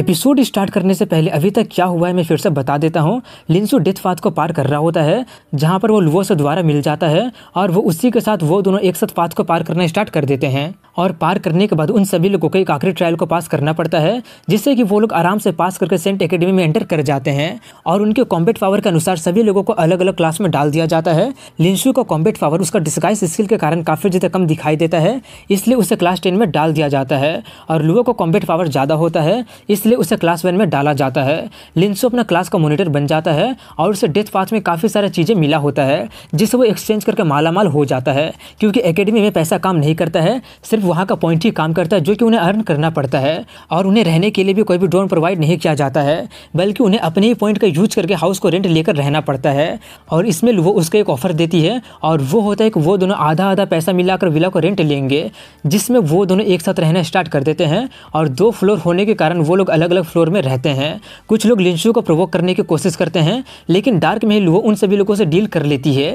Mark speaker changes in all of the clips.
Speaker 1: episode start करने से पहले अभी तक क्या हुआ है मैं फिर से बता देता हूँ लिंसू डेथ पाथ को पार कर रहा होता है जहाँ पर वो लुवो से दोबारा मिल जाता है और वो उसी के साथ वो दोनों एक साथ पाथ को पार करना स्टार्ट कर देते हैं और पार करने के बाद उन सभी लोगों को एक आखिरी ट्रायल को पास करना पड़ता है जिससे कि वो लोग आराम से पास करके सेंट एकेडमी में एंटर कर जाते हैं और उनके कॉम्बेट पावर के अनुसार सभी लोगों को अलग अलग क्लास में डाल दिया जाता है लिंशु का कॉम्बेट पावर उसका डिस्काइज स्किल के कारण काफ़ी ज़्यादा कम दिखाई देता है इसलिए उसे क्लास टेन में डाल दिया जाता है और लुओ का कॉम्बेट पावर ज़्यादा होता है इसलिए उसे क्लास वन में डाला जाता है लिंसो अपना क्लास का मोनिटर बन जाता है और उसे डेथ पाथ में काफ़ी सारा चीज़ें मिला होता है जिससे वो एक्सचेंज करके मालामाल हो जाता है क्योंकि एकेडमी में पैसा काम नहीं करता है सिर्फ सिर्फ वहाँ का पॉइंट ही काम करता है जो कि उन्हें अर्न करना पड़ता है और उन्हें रहने के लिए भी कोई भी ड्रोन प्रोवाइड नहीं किया जाता है बल्कि उन्हें अपने ही पॉइंट का यूज करके हाउस को रेंट लेकर रहना पड़ता है और इसमें वो उसका एक ऑफर देती है और वो होता है कि वो दोनों आधा आधा पैसा मिलाकर विला को रेंट लेंगे जिसमें वो दोनों एक साथ रहना स्टार्ट कर देते हैं और दो फ्लोर होने के कारण वो लोग अलग अलग फ्लोर में रहते हैं कुछ लोग लिंशू को प्रोवोक करने की कोशिश करते हैं लेकिन डार्क में वो उन सभी लोगों से डील कर लेती है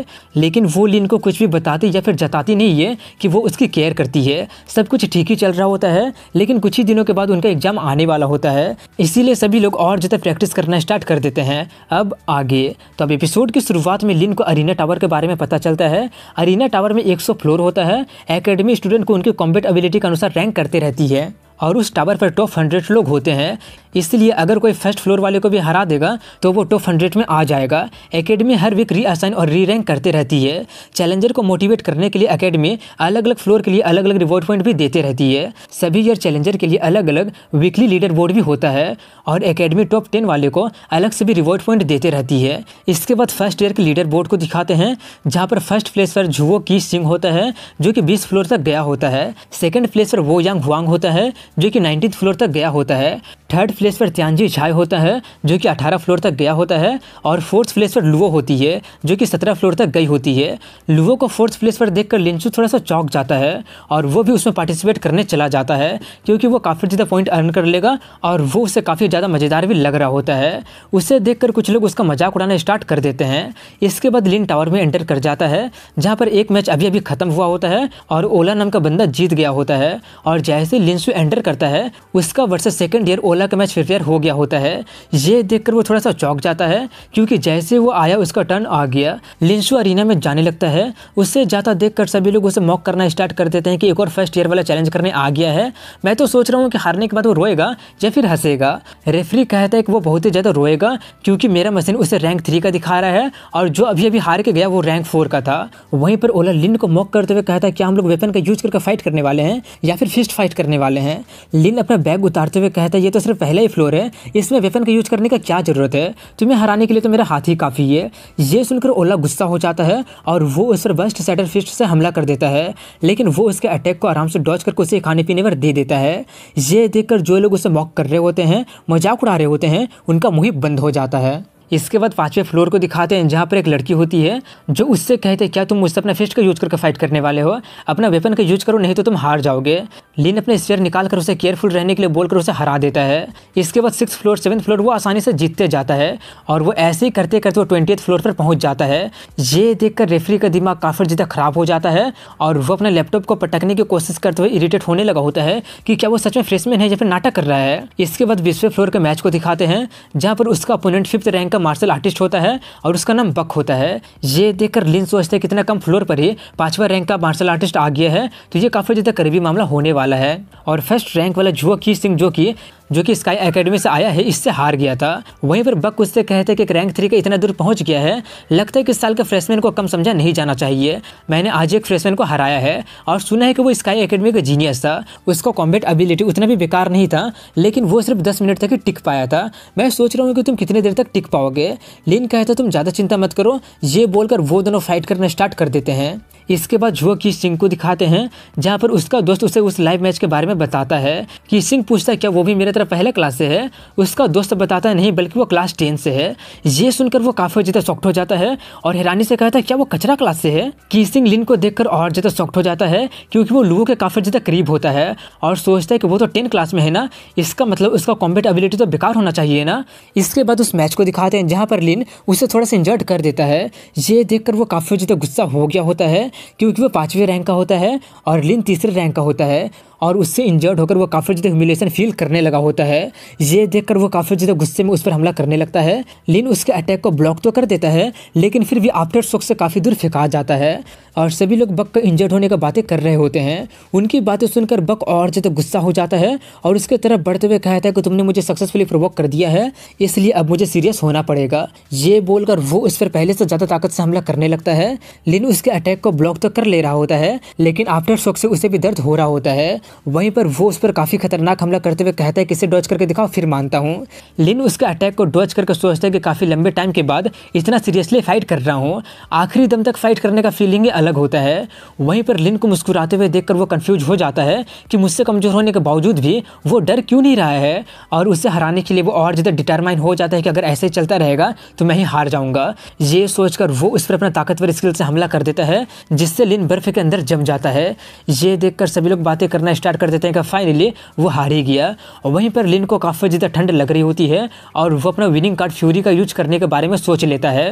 Speaker 1: लेकिन वो लिन को कुछ भी बताती या फिर जताती नहीं है कि वो उसकी केयर करती है सब कुछ ठीक ही चल रहा होता है लेकिन कुछ ही दिनों के बाद उनका एग्जाम आने वाला होता है इसीलिए सभी लोग और ज़्यादा प्रैक्टिस करना स्टार्ट कर देते हैं अब आगे तो अब एपिसोड की शुरुआत में लिन को अरीना टावर के बारे में पता चलता है अरीना टावर में एक फ्लोर होता है एकेडमी स्टूडेंट को उनके कॉम्बेट एबिलिटी के अनुसार रैंक करते रहती है और उस टावर पर टॉप हंड्रेड लोग होते हैं इसलिए अगर कोई फर्स्ट फ्लोर वाले को भी हरा देगा तो वो टॉप हंड्रेड में आ जाएगा एकेडमी हर वीक रीअसाइन और री रैंक करते रहती है चैलेंजर को मोटिवेट करने के लिए अकेडमी अलग अलग फ्लोर के लिए अलग अलग रिवॉर्ड पॉइंट भी देते रहती है सभी ईयर चैलेंजर के लिए अलग अलग वीकली लीडर बोर्ड भी होता है और अकेडमी टॉप टेन वाले को अलग से भी रिवॉर्ड पॉइंट देते रहती है इसके बाद फर्स्ट ईयर के लीडर बोर्ड को दिखाते हैं जहाँ पर फर्स्ट प्लेस पर झुवो की सिंह होता है जो कि बीस फ्लोर तक गया होता है सेकेंड प्लेस पर वो यांग हुआंग होता है जो कि नाइनटीन फ्लोर तक गया होता है थर्ड फ्लेस पर त्यांजी झाई होता है जो कि अठारह फ्लोर तक गया होता है और फोर्थ फ्लेस पर लुवो होती है जो कि सत्रह फ्लोर तक गई होती है लुवो को फोर्थ फ्लेस पर देखकर लिंचू थोड़ा सा चौक जाता है और वो भी उसमें पार्टिसिपेट करने चला जाता है क्योंकि वो काफ़ी ज़्यादा पॉइंट अर्न कर लेगा और वो उसे काफ़ी ज़्यादा मज़ेदार भी लग रहा होता है उसे देख कुछ लोग उसका मजाक उड़ाना स्टार्ट कर देते हैं इसके बाद लिन टावर में एंटर कर जाता है जहाँ पर एक मैच अभी अभी ख़त्म हुआ होता है और ओला नाम का बंदा जीत गया होता है और जैसे लिंसू एंटर एंटर करता है उसका वर्सेस सेकंड ईयर ओला का मैच प्रिपेयर हो गया होता है ये देखकर वो थोड़ा सा चौक जाता है क्योंकि जैसे वो आया उसका टर्न आ गया लिंशु अरीना में जाने लगता है उससे जाता देख सभी लोग उसे मॉक करना स्टार्ट कर देते हैं कि एक और फर्स्ट ईयर वाला चैलेंज करने आ गया है मैं तो सोच रहा हूँ कि हारने के बाद वो रोएगा या फिर हंसेगा रेफरी कहता है कि वो बहुत ही ज़्यादा रोएगा क्योंकि मेरा मशीन उसे रैंक थ्री का दिखा रहा है और जो अभी अभी हार के गया वो रैंक फोर का था वहीं पर ओला लिन को मॉक करते हुए कहता है कि हम लोग वेपन का यूज करके फाइट करने वाले हैं या फिर फिस्ट फाइट करने वाले हैं लिन अपना बैग उतारते हुए कहता है ये तो सिर्फ पहला ही फ्लोर है इसमें वेपन का यूज करने का क्या ज़रूरत है तुम्हें हराने के लिए तो मेरा हाथ ही काफ़ी है ये सुनकर ओला गुस्सा हो जाता है और वो उस पर बस्ट सैटर फिस्ट से हमला कर देता है लेकिन वो उसके अटैक को आराम से डॉच करके उसे खाने पीने पर दे देता है ये देखकर जो लोग उसे मॉक कर रहे होते हैं मजाक उड़ा रहे होते हैं उनका मुँह बंद हो जाता है इसके बाद पांचवें फ्लोर को दिखाते हैं जहाँ पर एक लड़की होती है जो उससे कहते हैं क्या तुम मुझसे अपना फिस्ट का यूज करके फाइट करने वाले हो अपना वेपन का यूज करो नहीं तो तुम हार जाओगे लिन अपने स्टेयर निकाल कर उसे केयरफुल रहने के लिए बोलकर उसे हरा देता है इसके बाद सिक्स फ्लोर सेवन फ्लोर वो आसानी से जीतते जाता है और वो ऐसे ही करते करते वो ट्वेंटी फ्लोर पर पहुंच जाता है ये देखकर रेफरी का दिमाग काफ़ी ज़्यादा ख़राब हो जाता है और वो अपने लैपटॉप को पटकने की कोशिश करते हुए इरिटेट होने लगा होता है कि क्या वो सच में फ्रेशमैन है या फिर नाटक कर रहा है इसके बाद बीसवें फ्लोर के मैच को दिखाते हैं जहाँ पर उसका अपोनेंट फिफ्थ रैंक का मार्शल आर्टिस्ट होता है और उसका नाम बक होता है ये देखकर लिन सोचते हैं कितना कम फ्लोर पर ही पांचवा रैंक का मार्शल आर्टिस्ट आ गया है तो ये काफ़ी ज़्यादा करीबी मामला होने वाला है और फर्स्ट रैंक वाला जुआ की सिंह जो कि जो कि स्काई एकेडमी से आया है इससे हार गया था वहीं पर बक उससे कहते कि रैंक थ्री के इतना दूर पहुंच गया है लगता है कि इस साल के फ्रेशमैन को कम समझा नहीं जाना चाहिए मैंने आज एक फ्रेशमैन को हराया है और सुना है कि वो स्काई एकेडमी का जीनियस था उसका कॉम्बेट एबिलिटी उतना भी बेकार नहीं था लेकिन वो सिर्फ दस मिनट तक ही टिक पाया था मैं सोच रहा हूँ कि तुम कितनी देर तक टिक पाओगे लेकिन कहता तुम ज़्यादा चिंता मत करो ये बोलकर वो दोनों फाइट करना स्टार्ट कर देते हैं इसके बाद जुआ की सिंह को दिखाते हैं जहाँ पर उसका दोस्त उसे उस लाइव मैच के बारे में बताता है कि सिंह पूछता है क्या वो भी मेरे तरफ पहले क्लास से है उसका दोस्त बताता है नहीं बल्कि वो क्लास टेन से है ये सुनकर वो काफ़ी ज़्यादा सॉक्ट हो जाता है और हैरानी से कहता है क्या वो कचरा क्लास से है की सिंह लिन को देखकर और ज़्यादा सॉक्ट हो जाता है क्योंकि वो लोगों के काफ़ी ज़्यादा करीब होता है और सोचता है कि वो तो टेन क्लास में है ना इसका मतलब उसका कॉम्बेट एबिलिटी तो बेकार होना चाहिए ना इसके बाद उस मैच को दिखाते हैं जहाँ पर लिन उसे थोड़ा सा इंजर्ट कर देता है ये देखकर वो काफ़ी ज़्यादा गुस्सा हो गया होता है क्योंकि वो पाँचवें रैंक का होता है और लिन तीसरे रैंक का होता है और उससे इंजर्ड होकर वो काफ़ी ज़्यादा ह्यूमिलेशन फील करने लगा होता है ये देखकर वो काफ़ी ज़्यादा गुस्से में उस पर हमला करने लगता है लिन उसके अटैक को ब्लॉक तो कर देता है लेकिन फिर भी आफ्टर शोक से काफ़ी दूर फेंका जाता है और सभी लोग बक का इंजर्ड होने का बातें कर रहे होते हैं उनकी बातें सुनकर बक और ज़्यादा गुस्सा हो जाता है और उसके तरफ बढ़ते हुए कहता है कि तुमने मुझे सक्सेसफुली प्रोवोक कर दिया है इसलिए अब मुझे सीरियस होना पड़ेगा ये बोलकर वो उस पर पहले से ज़्यादा ताकत से हमला करने लगता है लिन उसके अटैक को ब्लॉक तो कर ले रहा होता है लेकिन आफ्टर शोक से उसे भी दर्द हो रहा होता है वहीं पर वो उस पर काफ़ी खतरनाक हमला करते हुए कहता है कि इसे डॉच करके दिखाओ फिर मानता हूँ लिन उसके अटैक को डॉच करके सोचता है कि काफ़ी लंबे टाइम के बाद इतना सीरियसली फाइट कर रहा हूँ आखिरी दम तक फाइट करने का फीलिंग ही अलग होता है वहीं पर लिन को मुस्कुराते हुए देख वो कन्फ्यूज हो जाता है कि मुझसे कमज़ोर होने के बावजूद भी वो डर क्यों नहीं रहा है और उसे हराने के लिए वो और ज़्यादा डिटरमाइन हो जाता है कि अगर ऐसे चलता रहेगा तो मैं ही हार जाऊँगा ये सोचकर वो उस पर अपना ताकतवर स्किल से हमला कर देता है जिससे लिन बर्फ़ के अंदर जम जाता है ये देखकर सभी लोग बातें करना स्टार्ट कर देते हैं कि फाइनली वो हार ही गया और वहीं पर लिन को काफ़ी ज़्यादा ठंड लग रही होती है और वो अपना विनिंग कार्ड फ्यूरी का यूज करने के बारे में सोच लेता है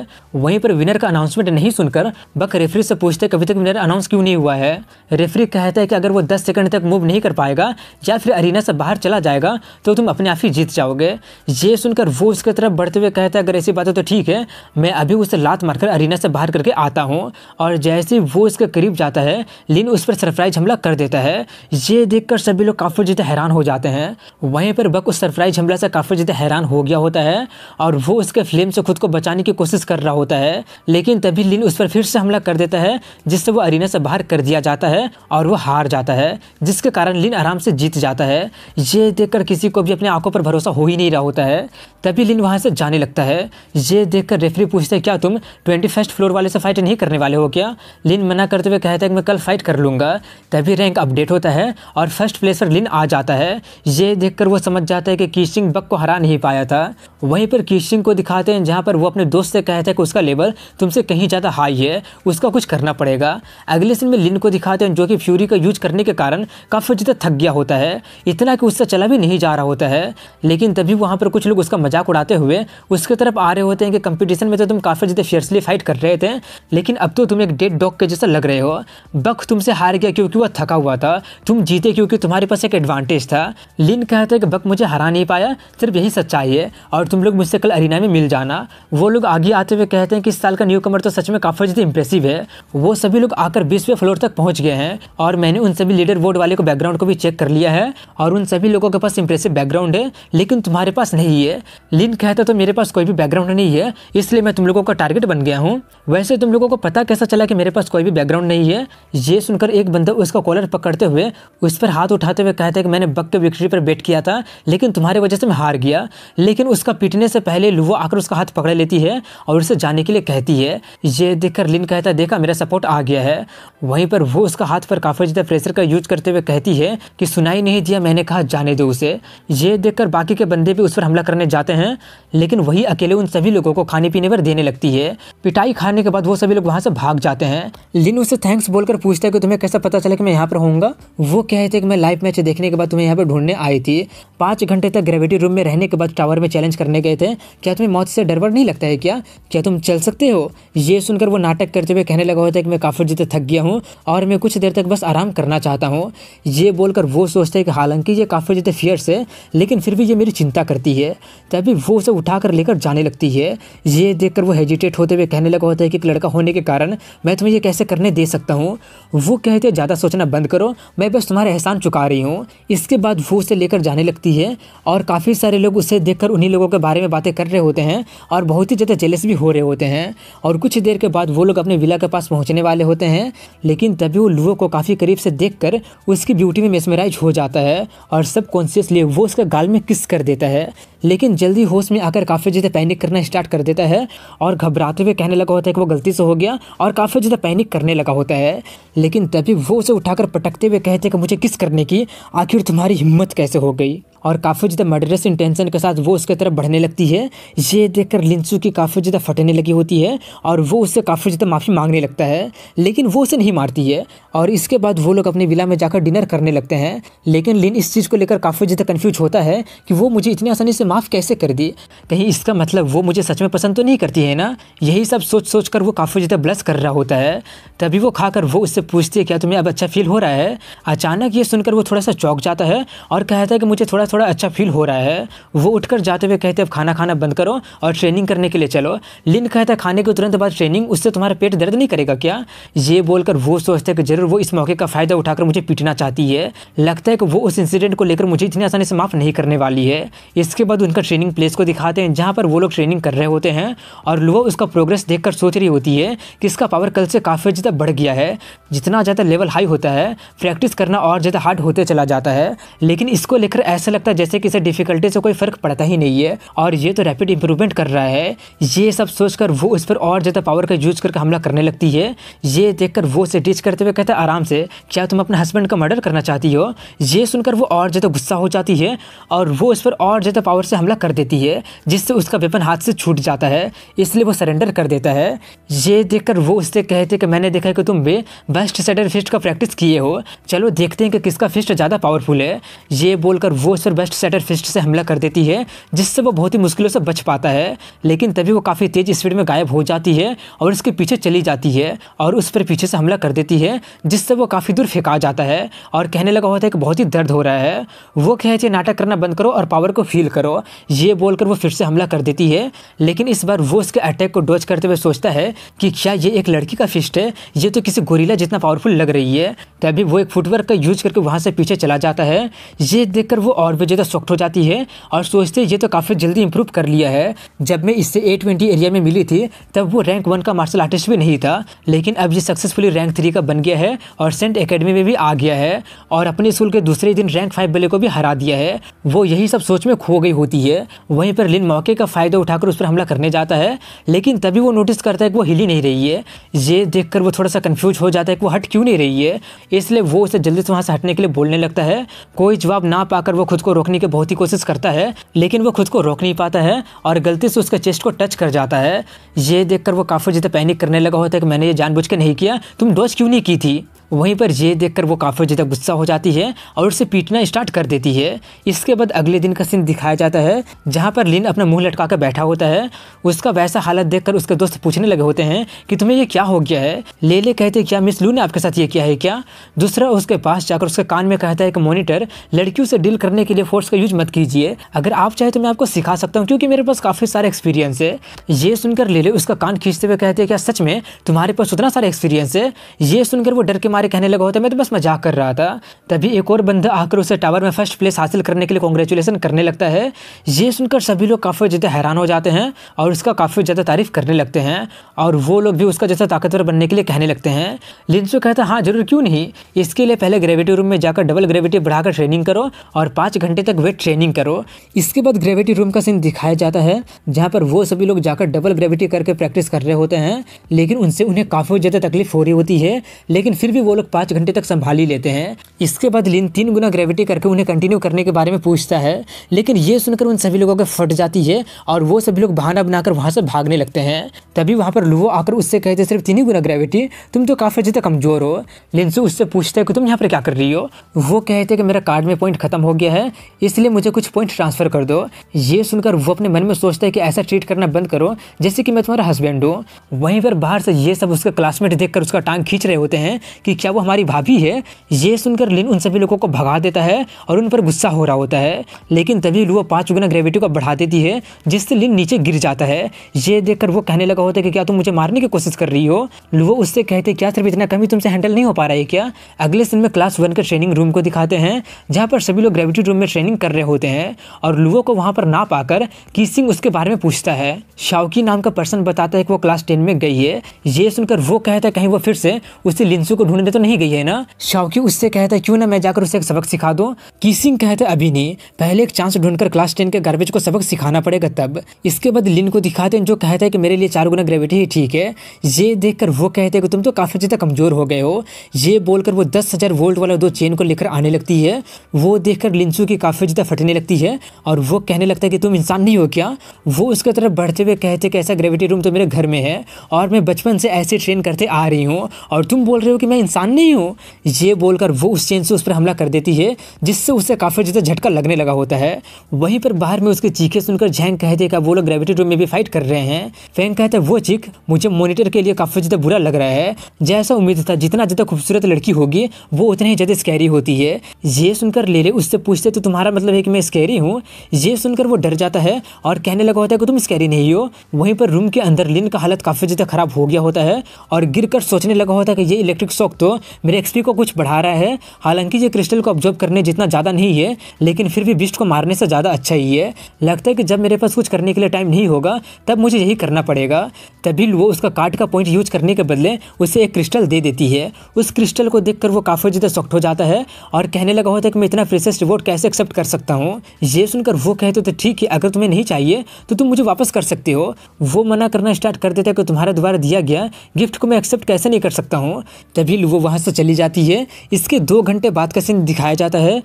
Speaker 1: वहीं पर विनर का अनाउंसमेंट नहीं सुनकर बक रेफरी से पूछते कभी तक विनर अनाउंस क्यों नहीं हुआ है रेफरी कहता है कि अगर वो दस सेकंड तक मूव नहीं कर पाएगा या फिर अरीना से बाहर चला जाएगा तो तुम अपने आप ही जीत जाओगे ये सुनकर वो उसकी तरफ बढ़ते हुए कहता है अगर ऐसी बात हो तो ठीक है मैं अभी उसे लात मारकर अरीना से बाहर करके आता हूँ और जैसे वो इसके करीब जाता है लिन उस पर सरप्राइज हमला कर देता है ये ये देखकर सभी लोग काफ़ी ज़्यादा तो हैरान हो जाते हैं वहीं पर बक उस सरप्राइज हमला से काफ़ी ज़्यादा तो हैरान हो गया होता है और वो उसके फ्लेम से खुद को बचाने की कोशिश कर रहा होता है लेकिन तभी लिन उस पर फिर से हमला कर देता है जिससे वो अरीना से बाहर कर दिया जाता है और वो हार जाता है जिसके कारण लिन आराम से जीत जाता है ये देखकर किसी को भी अपनी आंखों पर भरोसा हो ही नहीं रहा होता है तभी लिन वहाँ से जाने लगता है ये देखकर रेफरी पूछते हैं क्या तुम ट्वेंटी फर्स्ट फ्लोर वाले से फाइट नहीं करने वाले हो क्या लिन मना करते हुए कहता है कि मैं कल फाइट कर लूंगा तभी रैंक अपडेट होता है और फर्स्ट प्लेस पर लिन आ जाता है ये देखकर वो समझ जाता है कि कीशिंग बक को हरा नहीं पाया था वहीं पर कीशिंग को दिखाते हैं जहाँ पर वो अपने दोस्त से कहते हैं कि उसका लेवल तुमसे कहीं ज़्यादा हाई है उसका कुछ करना पड़ेगा अगले सिन में लिन को दिखाते हैं जो कि फ्यूरी का यूज करने के कारण काफ़ी ज़्यादा थक गया होता है इतना कि उससे चला भी नहीं जा रहा होता है लेकिन तभी वहाँ पर कुछ लोग उसका मजाक उड़ाते हुए उसकी तरफ आ रहे होते हैं कि कंपटीशन में तो तुम काफ़ी ज़्यादा फियर्सली फाइट कर रहे थे लेकिन अब तो तुम एक डेड डॉग के जैसा लग रहे हो बक तुमसे हार गया क्योंकि वह थका हुआ था तुम जीत जीते क्योंकि तुम्हारे पास एक एडवांटेज था लिन कहते कि बक मुझे हरा नहीं पाया सिर्फ यही सच्चाई है और तुम लोग मुझसे कल अरीना में मिल जाना वो लोग आगे आते हुए कहते हैं कि इस साल का न्यू कमर तो सच में काफ़ी ज़्यादा इंप्रेसिव है वो सभी लोग आकर बीसवें फ्लोर तक पहुँच गए हैं और मैंने उन सभी लीडर बोर्ड वाले को बैकग्राउंड को भी चेक कर लिया है और उन सभी लोगों के पास इंप्रेसिव बैकग्राउंड है लेकिन तुम्हारे पास नहीं है लिन कहता तो मेरे पास कोई भी बैकग्राउंड नहीं है इसलिए मैं तुम लोगों का टारगेट बन गया हूँ वैसे तुम लोगों को पता कैसा चला कि मेरे पास कोई भी बैकग्राउंड नहीं है ये सुनकर एक बंदा उसका कॉलर पकड़ते हुए उस पर हाथ उठाते हुए कहते हैं कि मैंने बक के विक्ट्री पर बेट किया था लेकिन तुम्हारी वजह से मैं हार गया लेकिन उसका पीटने से पहले लुवो आकर उसका हाथ पकड़ लेती है और उसे जाने के लिए कहती है ये देखकर लिन कहता है देखा मेरा सपोर्ट आ गया है वहीं पर वो उसका हाथ पर काफ़ी ज़्यादा प्रेशर का यूज करते हुए कहती है कि सुनाई नहीं दिया मैंने कहा जाने दो उसे ये देखकर बाकी के बंदे भी उस पर हमला करने जाते हैं लेकिन वही अकेले उन सभी लोगों को खाने पीने पर देने लगती है पिटाई खाने के बाद वो सभी लोग वहां से भाग जाते हैं लिन उसे थैंक्स बोलकर पूछते हैं कि तुम्हें कैसा पता चला कि मैं यहाँ पर होऊंगा वो कहे थे कि मैं लाइव मैच देखने के बाद तुम्हें यहाँ पर ढूंढने आई थी पाँच घंटे तक ग्रेविटी रूम में रहने के बाद टावर में चैलेंज करने गए थे क्या तुम्हें मौत से डरवर नहीं लगता है क्या क्या तुम चल सकते हो ये सुनकर वो नाटक करते हुए कहने लगा होता है कि मैं काफ़ी जीते थक गया हूँ और मैं कुछ देर तक बस आराम करना चाहता हूँ ये बोलकर वो सोचते हैं कि हालांकि ये काफ़ी जीते फियर्स है लेकिन फिर भी ये मेरी चिंता करती है तभी वो उसे उठा कर लेकर जाने लगती है ये देखकर वो हेजिटेट होते हुए कहने लगा होता है कि एक लड़का होने के कारण मैं तुम्हें ये कैसे करने दे सकता हूँ वो कहते ज़्यादा सोचना बंद करो मैं बस तुम्हारे एहसान चुका रही हूँ इसके बाद वो उसे लेकर जाने लगती है और काफ़ी सारे लोग उसे देखकर उन्हीं लोगों के बारे में बातें कर रहे होते हैं और बहुत ही ज़्यादा जेलस भी हो रहे होते हैं और कुछ देर के बाद वो लोग अपने विला के पास पहुँचने वाले होते हैं लेकिन तभी वो लुओ को काफ़ी करीब से देख उसकी ब्यूटी में मेसमराइज हो जाता है और सब कॉन्शियसली वो उसका गाल में किस कर देता है लेकिन जल्दी होश में आकर काफ़ी ज़्यादा पैनिक करना स्टार्ट कर देता है और घबराते हुए कहने लगा होता है कि वो गलती से हो गया और काफ़ी ज़्यादा पैनिक करने लगा होता है लेकिन तभी वो उसे उठाकर पटकते हुए कहते हैं कि मुझे किस करने की आखिर तुम्हारी हिम्मत कैसे हो गई और काफ़ी ज़्यादा मर्डरस इंटेंशन के साथ वो उसके तरफ बढ़ने लगती है ये देखकर लिंसू की काफ़ी ज़्यादा फटने लगी होती है और वो उससे काफ़ी ज़्यादा माफ़ी मांगने लगता है लेकिन वो उसे नहीं मारती है और इसके बाद वो लोग अपने विला में जाकर डिनर करने लगते हैं लेकिन लिन इस चीज़ को लेकर काफ़ी ज़्यादा कन्फ्यूज होता है कि वो मुझे इतनी आसानी से माफ़ कैसे कर दी कहीं इसका मतलब वो मुझे सच में पसंद तो नहीं करती है ना यही सब सोच सोच कर वो काफ़ी ज़्यादा ब्लस कर रहा होता है तभी वो खाकर वो उससे पूछती है क्या तुम्हें अब अच्छा फील हो रहा है अचानक अचानक ये सुनकर वो थोड़ा सा चौंक जाता है और कहता है कि मुझे थोड़ा थोड़ा अच्छा फील हो रहा है वो उठकर जाते हुए कहते अब खाना खाना बंद करो और ट्रेनिंग करने के लिए चलो लिन कहता है खाने के तुरंत बाद ट्रेनिंग उससे तुम्हारा पेट दर्द नहीं करेगा क्या ये बोलकर वो सोचते हैं कि जरूर वो इस मौके का फ़ायदा उठाकर मुझे पीटना चाहती है लगता है कि वो उस इंसिडेंट को लेकर मुझे इतनी आसानी से माफ़ नहीं करने वाली है इसके बाद उनका ट्रेनिंग प्लेस को दिखाते हैं जहाँ पर वो लोग ट्रेनिंग कर रहे होते हैं और लुआ उसका प्रोग्रेस देखकर सोच रही होती है कि इसका पावर कल से काफ़ी ज़्यादा बढ़ गया है जितना ज़्यादा लेवल हाई होता है प्रैक्टिस करना और ज़्यादा हार्ड होते चला जाता है लेकिन इसको लेकर ऐसा लगता है जैसे कि इसे डिफिकल्टी से कोई फ़र्क पड़ता ही नहीं है और ये तो रैपिड इंप्रूवमेंट कर रहा है ये सब सोचकर वो इस पर और ज़्यादा पावर का यूज़ करके हमला करने लगती है ये देखकर वो उसे टीच करते हुए कहते हैं आराम से क्या तुम अपने हस्बैंड का मर्डर करना चाहती हो ये सुनकर वो और ज़्यादा गुस्सा हो जाती है और वो उस पर और ज़्यादा पावर से हमला कर देती है जिससे उसका वेपन हाथ से छूट जाता है इसलिए वो सरेंडर कर देता है ये देखकर वो उससे कहते कि मैंने देखा कि तुम भी बेस्ट सेटर फिस्ट का प्रैक्टिस किए हो चलो देख देखते हैं कि किसका फिस्ट ज़्यादा पावरफुल है ये बोलकर वो सर बेस्ट सेटर फिस्ट से हमला कर देती है जिससे वो बहुत ही मुश्किलों से बच पाता है लेकिन तभी वो काफ़ी तेज़ स्पीड में गायब हो जाती है और उसके पीछे चली जाती है और उस पर पीछे से हमला कर देती है जिससे वो काफ़ी दूर फेंका जाता है और कहने लगा होता है कि बहुत ही दर्द हो रहा है वो कहे नाटक करना बंद करो और पावर को फील करो ये बोलकर वो फिर से हमला कर देती है लेकिन इस बार वो उसके अटैक को डोज करते हुए सोचता है कि क्या ये एक लड़की का फिस्ट है ये तो किसी गोरीला जितना पावरफुल लग रही है तभी वो एक फुटवर्क का यूज करके वहाँ से पीछे चला जाता है ये देखकर वो और भी ज़्यादा सख्त हो जाती है और सोचते ये तो काफ़ी जल्दी इंप्रूव कर लिया है जब मैं इससे ए ट्वेंटी एरिया में मिली थी तब वो रैंक वन का मार्शल आर्टिस्ट भी नहीं था लेकिन अब ये सक्सेसफुली रैंक थ्री का बन गया है और सेंट अकेडमी में भी आ गया है और अपने स्कूल के दूसरे दिन रैंक फाइव वाले को भी हरा दिया है वो यही सब सोच में खो गई होती है वहीं पर लिन मौके का फ़ायदा उठाकर उस पर हमला करने जाता है लेकिन तभी वो नोटिस करता है कि वो हिली नहीं रही है ये देखकर वो थोड़ा सा कन्फ्यूज हो जाता है कि वो हट क्यों नहीं रही है इसलिए वो उसे जल्दी से वहां से हटने के लिए बोलने लगता है कोई जवाब ना पाकर वो खुद को रोकने की बहुत ही कोशिश करता है लेकिन वो खुद को रोक नहीं पाता है और गलती से उसके चेस्ट को टच कर जाता है ये देखकर वो काफ़ी ज़्यादा पैनिक करने लगा होता है कि मैंने ये जानबूझ के नहीं किया तुम डोज क्यों नहीं की थी वहीं पर ये देखकर वो काफ़ी ज़्यादा गुस्सा हो जाती है और उसे पीटना स्टार्ट कर देती है इसके बाद अगले दिन का सीन दिखाया जाता है जहाँ पर लिन अपना मुंह लटका कर बैठा होता है उसका वैसा हालत देखकर उसके दोस्त पूछने लगे होते हैं कि तुम्हें ये क्या हो गया है लेले कहते क्या मिस लू ने आपके साथ ये किया है क्या दूसरा उसके पास पास जाकर उसके कान में कहता है एक मोनिटर लड़कियों से डील करने के लिए फोर्स का यूज मत कीजिए अगर आप चाहे तो मैं आपको सिखा सकता हूँ क्योंकि मेरे पास काफ़ी सारे एक्सपीरियंस है ये सुनकर ले उसका कान खींचते हुए कहते हैं क्या सच में तुम्हारे पास उतना सारा एक्सपीरियंस है ये सुनकर वो डर के मारे कहने लगा होता है मैं तो बस मजाक कर रहा था तभी एक और बंदा आकर उसे टावर में फर्स्ट प्लेस हासिल करने के लिए कॉन्ग्रेचुलेसन करने लगता है ये सुनकर सभी लोग काफ़ी ज़्यादा हैरान हो जाते हैं और उसका काफ़ी ज़्यादा तारीफ करने लगते हैं और वो लोग भी उसका जैसा ताकतवर बनने के लिए कहने लगते हैं लिंसो कहता हाँ जरूर क्यों नहीं इसके लिए पहले ग्रेविटी रूम में जाकर डबल ग्रेविटी बढ़ाकर ट्रेनिंग करो और पाँच घंटे तक वेट ट्रेनिंग करो इसके बाद ग्रेविटी रूम का सीन दिखाया जाता है जहाँ पर वो सभी लोग जाकर डबल ग्रेविटी करके प्रैक्टिस कर रहे होते हैं लेकिन उनसे उन्हें काफ़ी ज़्यादा तकलीफ हो रही होती है लेकिन फिर भी वो लोग पाँच घंटे तक संभाल ही लेते हैं इसके बाद लिन तीन गुना ग्रेविटी करके उन्हें कंटिन्यू करने के बारे में पूछता है लेकिन ये सुनकर उन सभी लोगों के फट जाती है और वो सभी लोग बहाना बनाकर वहाँ से भागने लगते हैं तभी वहाँ पर लुवो आकर उससे कहते सिर्फ तीन ही गुना ग्रेविटी तुम तो काफ़ी ज़्यादा कमज़ोर हो लिनसू उससे पूछते हैं कि तुम यहाँ पर क्या कर रही हो वो कह रहे थे कि मेरा कार्ड में पॉइंट खत्म हो गया है इसलिए मुझे कुछ पॉइंट ट्रांसफ़र कर दो ये सुनकर वो अपने मन में सोचता है कि ऐसा ट्रीट करना बंद करो जैसे कि मैं तुम्हारा हस्बैंड हूँ वहीं पर बाहर से ये सब उसका क्लासमेट देख उसका टांग खींच रहे होते हैं कि क्या वो हमारी भाभी है ये सुनकर लिन उन सभी लोगों को भगा देता है और उन पर गुस्सा हो रहा होता है लेकिन तभी लू पाँच गुना ग्रेविटी को बढ़ा देती है जिससे लिन नीचे गिर जाता है ये देखकर वो कहने लगा होता है कि क्या तुम मुझे मारने की कोशिश कर रही हो लुआ उससे कहते क्या सिर्फ इतना कमी तुमसे हैंडल नहीं हो पा रहा है क्या अगले दिन में क्लास क्लास वन के ट्रेनिंग रूम को दिखाते हैं जहाँ पर सभी लोग ग्रेविटी रूम में ट्रेनिंग कर रहे होते हैं और लुवो को वहाँ पर ना पाकर की सिंह उसके बारे में पूछता है शाओकी नाम का पर्सन बताता है कि वो क्लास टेन में गई है ये सुनकर वो कहता है कहीं वो फिर से उसे लिंसू को ढूंढने तो नहीं गई है ना शाओकी उससे कहता है क्यों ना मैं जाकर उसे एक सबक सिखा दो की सिंह कहते अभी नहीं पहले एक चांस ढूंढकर क्लास टेन के गार्बेज को सबक सिखाना पड़ेगा तब इसके बाद लिन को दिखाते हैं जो कहता है कि मेरे लिए चार गुना ग्रेविटी ही ठीक है ये देखकर वो कहते हैं कि तुम तो काफ़ी ज़्यादा कमज़ोर हो गए हो ये बोलकर वो दस हज़ार वोल्ट गोल्ड वाला दो चेन को लेकर आने लगती है वो देखकर लिंसू की काफ़ी ज़्यादा फटने लगती है और वो कहने लगता है कि तुम इंसान नहीं हो क्या वो उसके तरफ बढ़ते हुए कहते कि ऐसा ग्रेविटी रूम तो मेरे घर में है और मैं बचपन से ऐसे ट्रेन करते आ रही हूँ और तुम बोल रहे हो कि मैं इंसान नहीं हूँ ये बोलकर वो उस चेन से उस पर हमला कर देती है जिससे उसे काफ़ी ज़्यादा झटका लगने लगा होता है वहीं पर बाहर में उसकी चीखे सुनकर झैंग कहते वो लोग ग्रेविटी रूम में भी फाइट कर रहे हैं फैंग कहते वो चीख मुझे मोनिटर के लिए काफ़ी ज़्यादा बुरा लग रहा है जैसा उम्मीद था जितना ज़्यादा खूबसूरत लड़की होगी वो उतना कितनी ज़्यादा स्कैरी होती है ये सुनकर ले ले उससे पूछते तो तुम्हारा मतलब है कि मैं स्कैरी हूँ ये सुनकर वो डर जाता है और कहने लगा होता है कि तुम स्कैरी नहीं हो वहीं पर रूम के अंदर लिन का हालत काफ़ी ज़्यादा ख़राब हो गया होता है और गिर कर सोचने लगा होता है कि ये इलेक्ट्रिक शॉक तो मेरे एक्सपी को कुछ बढ़ा रहा है हालांकि ये क्रिस्टल को ऑब्जर्व करने जितना ज़्यादा नहीं है लेकिन फिर भी बिस्ट को मारने से ज़्यादा अच्छा ही है लगता है कि जब मेरे पास कुछ करने के लिए टाइम नहीं होगा तब मुझे यही करना पड़ेगा तभी वो उसका कार्ड का पॉइंट यूज करने के बदले उसे एक क्रिस्टल दे देती है उस क्रिस्टल को देखकर वो काफ़ी ज़्यादा शॉक्ट हो जाता है और कहने लगा होता है कि मैं इतना फ्रेशेस्ट रिवॉर्ड कैसे एक्सेप्ट कर सकता हूँ ये सुनकर वो कहते थे ठीक है अगर तुम्हें नहीं चाहिए तो तुम मुझे वापस कर सकते हो वो मना करना स्टार्ट कर देता है कि तुम्हारे द्वारा दिया गया गिफ्ट को मैं एक्सेप्ट कैसे नहीं कर सकता हूँ तभी वो वहाँ से चली जाती है इसके दो घंटे बाद का सीन दिखाया जाता है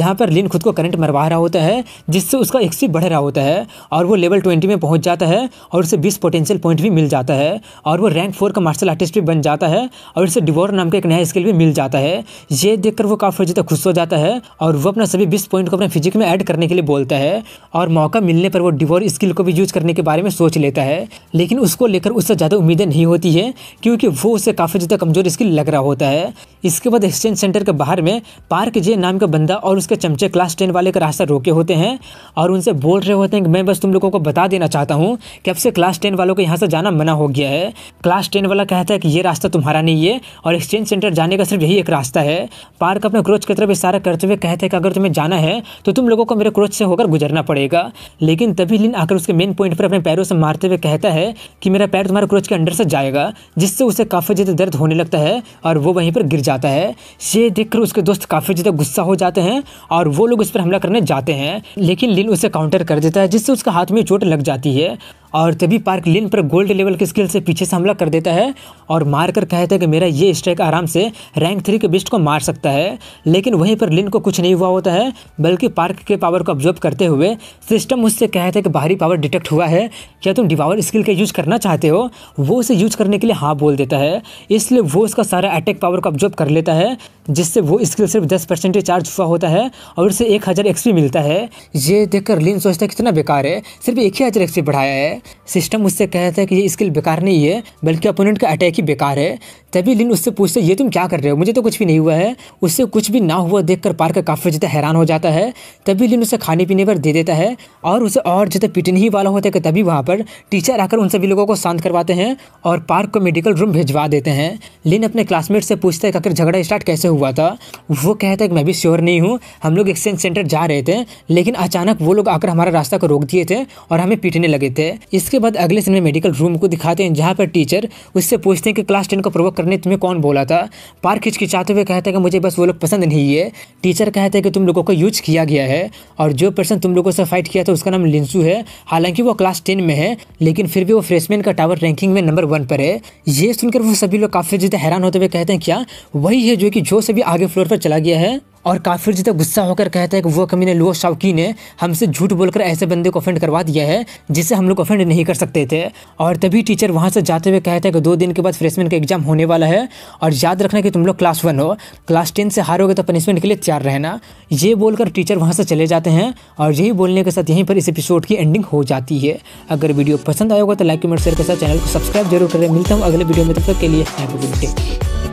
Speaker 1: जहाँ पर लिन खुद को करंट मरवा रहा होता है जिससे उसका एक बढ़ रहा होता है और वो लेवल ट्वेंटी में पहुँच जाता है और उसे बीस पोटेंशियल पॉइंट भी मिल जाता है और वो रैंक फोर का मार्शल आर्टिस्ट भी बन जाता है और उसे डिवोर नाम का एक नया स्किल भी मिल जाता है ये देखकर वो काफ़ी ज़्यादा खुश हो जाता है और वो अपना सभी बीस पॉइंट को अपने फिजिक में ऐड करने के लिए बोलता है और मौका मिलने पर वो डिवोर स्किल को भी यूज करने के बारे में सोच लेता है लेकिन उसको लेकर उससे ज़्यादा उम्मीदें नहीं होती है क्योंकि वो उसे काफ़ी ज़्यादा कमज़ोर स्किल लग रहा होता है इसके बाद एक्सचेंज सेंटर के बाहर में पार्क जे नाम का बंदा और उसके चमचे क्लास टेन वाले का रास्ता रोके होते हैं और उनसे बोल रहे होते हैं कि मैं बस तुम लोगों को बता देना चाहता हूँ कि अब से क्लास टेन वालों को यहाँ से जाना मना हो गया है क्लास टेन वाला कहता है कि ये रास्ता तुम्हारा नहीं है और एक्सचेंज सेंटर जाने का सिर्फ यही एक रास्ता है पार्क अपने क्रोच की तरफ इशारा करते हुए कहते हैं कि अगर तुम्हें जाना है तो तुम लोगों को मेरे क्रोच से होकर गुजरना पड़ेगा लेकिन तभी लिन आकर उसके मेन पॉइंट पर अपने पैरों से मारते हुए कहता है कि मेरा पैर तुम्हारे क्रोच के अंडर से जाएगा जिससे उसे काफ़ी ज़्यादा दर्द होने लगता है और वो वहीं पर गिर जाता है ये देखकर उसके दोस्त काफ़ी ज़्यादा गुस्सा हो जाते हैं और वो लोग उस पर हमला करने जाते हैं लेकिन लिन उसे काउंटर कर देता है जिससे उसका हाथ में चोट लग जाती है और तभी पार्क लिन पर गोल्ड लेवल के स्किल से पीछे से हमला कर देता है और मारकर कहता है कि मेरा ये स्ट्राइक आराम से रैंक थ्री के बिस्ट को मार मार सकता है लेकिन वहीं पर लिन को कुछ नहीं हुआ होता है बल्कि पार्क के पावर को ऑब्जर्व करते हुए सिस्टम उससे कहता है कि बाहरी पावर डिटेक्ट हुआ है क्या तुम डिवावर स्किल का यूज़ करना चाहते हो वो उसे यूज करने के लिए हाँ बोल देता है इसलिए वो उसका सारा अटैक पावर को ऑब्जर्व कर लेता है जिससे वो स्किल सिर्फ दस परसेंट चार्ज हुआ होता है और उसे एक हज़ार एक्सपी मिलता है ये देखकर लिन सोचता है कितना बेकार है सिर्फ एक ही हज़ार एक्सपी बढ़ाया है सिस्टम उससे कहता है कि ये स्किल बेकार नहीं है बल्कि अपोनेंट का अटैक ही बेकार है तभी लिन उससे पूछते ये तुम क्या कर रहे हो मुझे तो कुछ भी नहीं हुआ है है उससे कुछ भी ना हुआ देखकर पार्कर काफ़ी ज़्यादा हैरान हो जाता है तभी लिन उसे खाने पीने पर दे देता है और उसे और ज़्यादा पीटने ही वाला होता है तभी वहाँ पर टीचर आकर उन सभी लोगों को शांत करवाते हैं और पार्क को मेडिकल रूम भिजवा देते हैं लिन अपने क्लासमेट से पूछता है आखिर झगड़ा स्टार्ट कैसे हुआ था वो कहता है कि मैं भी श्योर नहीं हूँ हम लोग एक्सचेंज सेंटर जा रहे थे लेकिन अचानक वो लोग आकर हमारा रास्ता को रोक दिए थे और हमें पीटने लगे थे इसके बाद अगले दिन में मेडिकल रूम को दिखाते हैं जहाँ पर टीचर उससे पूछते हैं कि क्लास टेन को प्रोवोक करने तुम्हें कौन बोला था पार्क हिचकिचाते हुए कहता थे कि मुझे बस वो लोग पसंद नहीं है टीचर कहते हैं कि तुम लोगों को यूज किया गया है और जो पर्सन तुम लोगों से फाइट किया था उसका नाम लिंसू है हालांकि वो क्लास टेन में है लेकिन फिर भी वो फ्रेशमैन का टावर रैंकिंग में नंबर वन पर है ये सुनकर वो सभी लोग काफ़ी ज़्यादा हैरान होते हुए कहते हैं क्या वही है जो कि जो से भी आगे फ्लोर पर चला गया है और काफिर जी तक गुस्सा होकर कहता है कि वो कमीने लो शौकीन ने हमसे झूठ बोलकर ऐसे बंदे को ऑफेंड करवा दिया है जिसे हम लोग ऑफेंड नहीं कर सकते थे और तभी टीचर वहाँ से जाते हुए कहते हैं कि दो दिन के बाद फ्रेशमैन का एग्जाम होने वाला है और याद रखना कि तुम लोग क्लास वन हो क्लास टेन से हारोगे तो पनिशमेंट के लिए तैयार रहना ये बोलकर टीचर वहाँ से चले जाते हैं और यही बोलने के साथ यहीं पर इस एपिसोड की एंडिंग हो जाती है अगर वीडियो पसंद आएगा तो लाइक कमेंट शेयर के साथ चैनल को सब्सक्राइब जरूर करें मिलता हूँ अगले वीडियो में तब तक के लिए हैप्पी